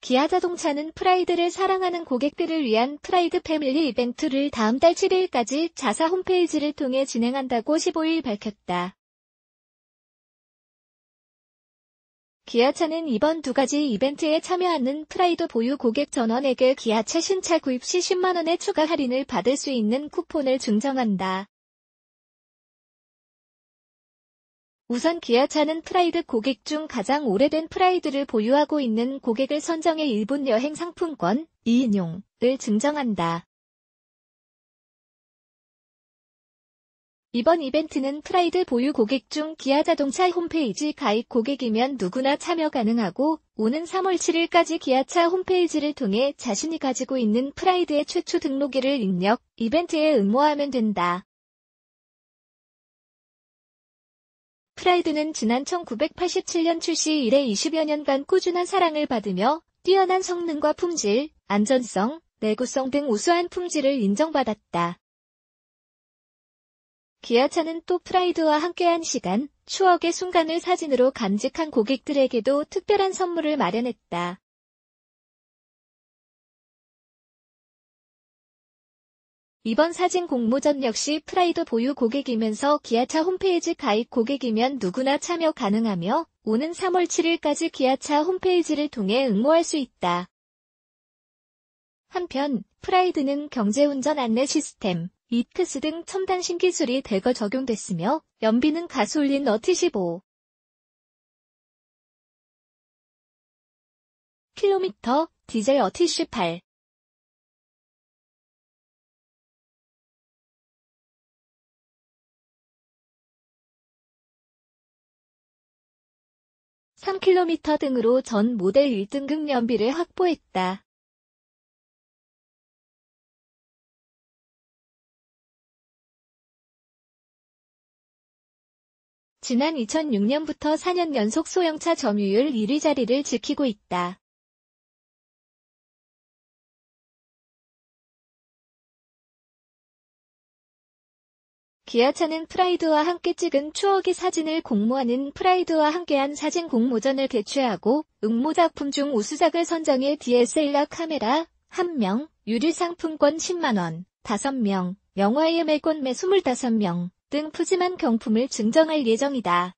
기아자동차는 프라이드를 사랑하는 고객들을 위한 프라이드 패밀리 이벤트를 다음 달 7일까지 자사 홈페이지를 통해 진행한다고 15일 밝혔다. 기아차는 이번 두 가지 이벤트에 참여하는 프라이드 보유 고객 전원에게 기아 차신차 구입 시 10만원의 추가 할인을 받을 수 있는 쿠폰을 증정한다. 우선 기아차는 프라이드 고객 중 가장 오래된 프라이드를 보유하고 있는 고객을 선정해 일본 여행 상품권 2인용을 증정한다. 이번 이벤트는 프라이드 보유 고객 중 기아 자동차 홈페이지 가입 고객이면 누구나 참여 가능하고 오는 3월 7일까지 기아차 홈페이지를 통해 자신이 가지고 있는 프라이드의 최초 등록일을 입력, 이벤트에 응모하면 된다. 프라이드는 지난 1987년 출시 이래 20여 년간 꾸준한 사랑을 받으며 뛰어난 성능과 품질, 안전성, 내구성 등 우수한 품질을 인정받았다. 기아차는 또 프라이드와 함께한 시간, 추억의 순간을 사진으로 간직한 고객들에게도 특별한 선물을 마련했다. 이번 사진 공모전 역시 프라이드 보유 고객이면서 기아차 홈페이지 가입 고객이면 누구나 참여 가능하며 오는 3월 7일까지 기아차 홈페이지를 통해 응모할 수 있다. 한편 프라이드는 경제운전 안내 시스템, 이트스 등 첨단 신기술이 대거 적용됐으며 연비는 가솔린 어1 5 킬로미터 디젤 어1 8 3km 등으로 전 모델 1등급 연비를 확보했다. 지난 2006년부터 4년 연속 소형차 점유율 1위 자리를 지키고 있다. 기아차는 프라이드와 함께 찍은 추억의 사진을 공모하는 프라이드와 함께한 사진 공모전을 개최하고 응모작품 중 우수작을 선정해 DSLR 카메라 1명, 유리상품권 10만원, 5명, 영화의 매권매 25명 등 푸짐한 경품을 증정할 예정이다.